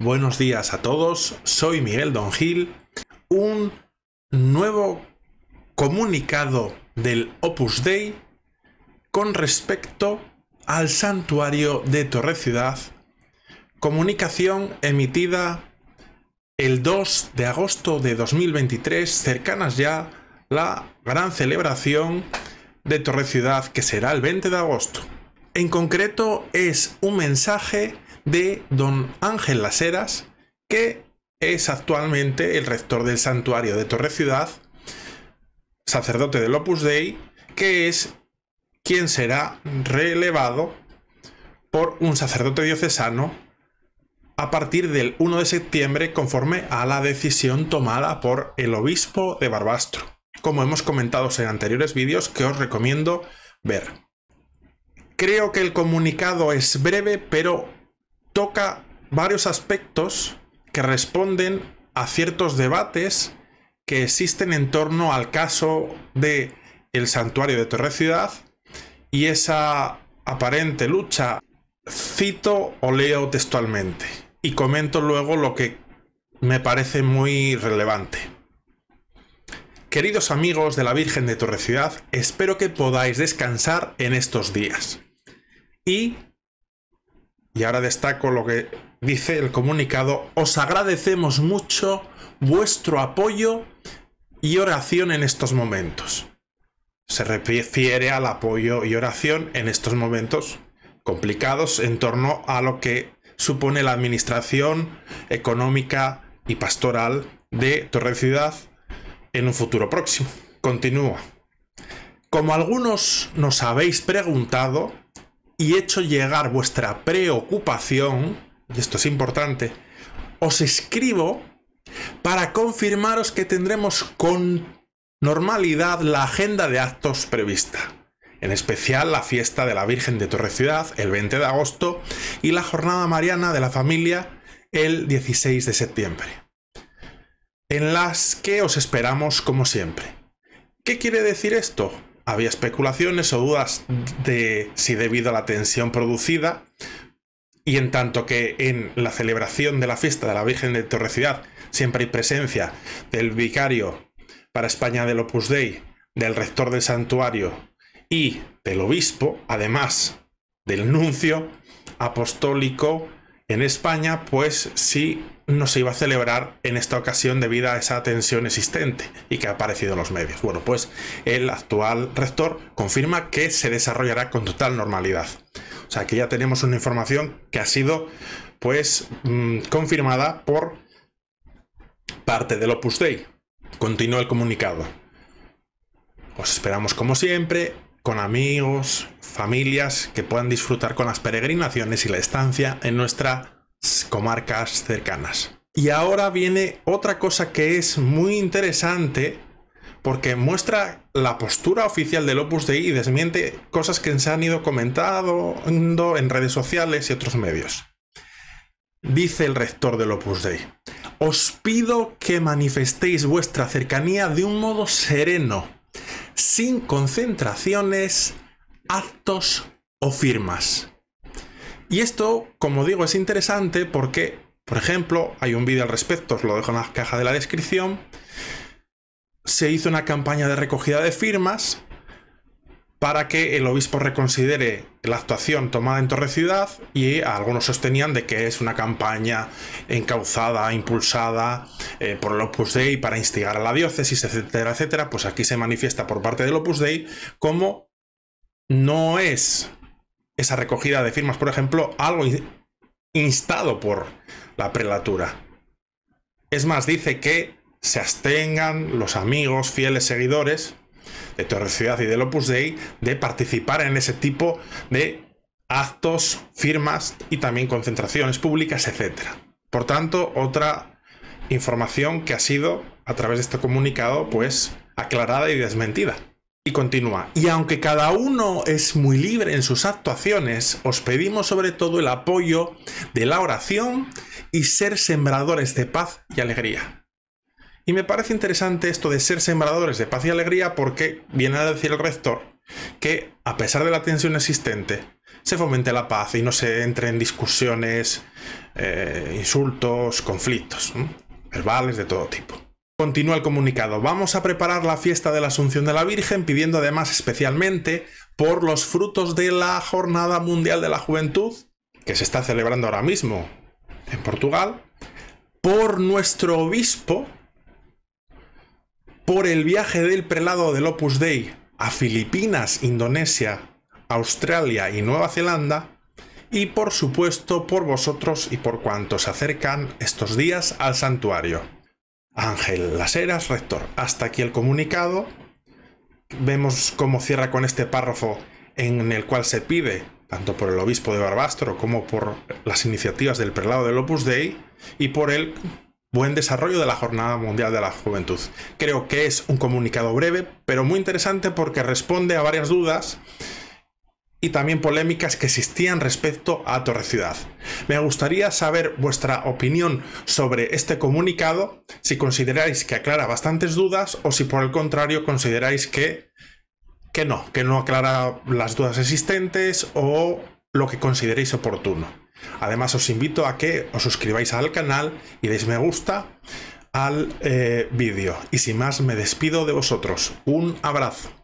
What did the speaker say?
Buenos días a todos, soy Miguel Don Gil. Un nuevo comunicado del Opus Dei con respecto al santuario de Torre Ciudad. Comunicación emitida el 2 de agosto de 2023, cercanas ya la gran celebración de Torre Ciudad que será el 20 de agosto. En concreto es un mensaje de don Ángel Laseras, que es actualmente el rector del santuario de Torre Ciudad, sacerdote del Opus Dei, que es quien será relevado por un sacerdote diocesano a partir del 1 de septiembre conforme a la decisión tomada por el obispo de Barbastro, como hemos comentado en anteriores vídeos que os recomiendo ver. Creo que el comunicado es breve, pero toca varios aspectos que responden a ciertos debates que existen en torno al caso de el santuario de Torre Ciudad y esa aparente lucha. Cito o leo textualmente y comento luego lo que me parece muy relevante. Queridos amigos de la Virgen de Torre Ciudad, espero que podáis descansar en estos días. Y, ahora destaco lo que dice el comunicado, os agradecemos mucho vuestro apoyo y oración en estos momentos. Se refiere al apoyo y oración en estos momentos complicados en torno a lo que supone la administración económica y pastoral de Torre Ciudad en un futuro próximo. Continúa. Como algunos nos habéis preguntado, y hecho llegar vuestra preocupación, y esto es importante, os escribo para confirmaros que tendremos con normalidad la agenda de actos prevista, en especial la fiesta de la Virgen de Torre Ciudad el 20 de agosto y la jornada mariana de la familia el 16 de septiembre, en las que os esperamos como siempre. ¿Qué quiere decir esto? Había especulaciones o dudas de si debido a la tensión producida, y en tanto que en la celebración de la fiesta de la Virgen de Torrecidad siempre hay presencia del vicario para España del Opus Dei, del rector del santuario y del obispo, además del nuncio apostólico en España, pues sí no se iba a celebrar en esta ocasión debido a esa tensión existente y que ha aparecido en los medios. Bueno, pues el actual rector confirma que se desarrollará con total normalidad. O sea que ya tenemos una información que ha sido pues mm, confirmada por parte del Opus Dei. Continúa el comunicado. Os esperamos como siempre, con amigos, familias que puedan disfrutar con las peregrinaciones y la estancia en nuestra comarcas cercanas. Y ahora viene otra cosa que es muy interesante porque muestra la postura oficial del Opus Dei y desmiente cosas que se han ido comentando en redes sociales y otros medios. Dice el rector del Opus Dei, os pido que manifestéis vuestra cercanía de un modo sereno, sin concentraciones, actos o firmas. Y esto, como digo, es interesante porque, por ejemplo, hay un vídeo al respecto, os lo dejo en la caja de la descripción, se hizo una campaña de recogida de firmas para que el obispo reconsidere la actuación tomada en Torre Ciudad y algunos sostenían de que es una campaña encauzada, impulsada eh, por el Opus Dei para instigar a la diócesis, etcétera, etcétera, pues aquí se manifiesta por parte del Opus Dei como no es esa recogida de firmas, por ejemplo, algo instado por la prelatura. Es más, dice que se abstengan los amigos, fieles seguidores de Torre Ciudad y del Opus Dei de participar en ese tipo de actos, firmas y también concentraciones públicas, etc. Por tanto, otra información que ha sido, a través de este comunicado, pues aclarada y desmentida. Y continúa, y aunque cada uno es muy libre en sus actuaciones, os pedimos sobre todo el apoyo de la oración y ser sembradores de paz y alegría. Y me parece interesante esto de ser sembradores de paz y alegría porque viene a decir el rector que, a pesar de la tensión existente, se fomente la paz y no se entre en discusiones, eh, insultos, conflictos, verbales de todo tipo. Continúa el comunicado. Vamos a preparar la fiesta de la Asunción de la Virgen, pidiendo además especialmente por los frutos de la Jornada Mundial de la Juventud, que se está celebrando ahora mismo en Portugal, por nuestro obispo, por el viaje del prelado del Opus Dei a Filipinas, Indonesia, Australia y Nueva Zelanda, y por supuesto por vosotros y por cuantos se acercan estos días al santuario. Ángel Las rector. Hasta aquí el comunicado. Vemos cómo cierra con este párrafo en el cual se pide, tanto por el obispo de Barbastro como por las iniciativas del prelado del Opus Dei y por el buen desarrollo de la Jornada Mundial de la Juventud. Creo que es un comunicado breve, pero muy interesante porque responde a varias dudas y también polémicas que existían respecto a Ciudad. Me gustaría saber vuestra opinión sobre este comunicado, si consideráis que aclara bastantes dudas o si por el contrario consideráis que, que no, que no aclara las dudas existentes o lo que consideréis oportuno. Además os invito a que os suscribáis al canal y deis me gusta al eh, vídeo. Y sin más me despido de vosotros. Un abrazo.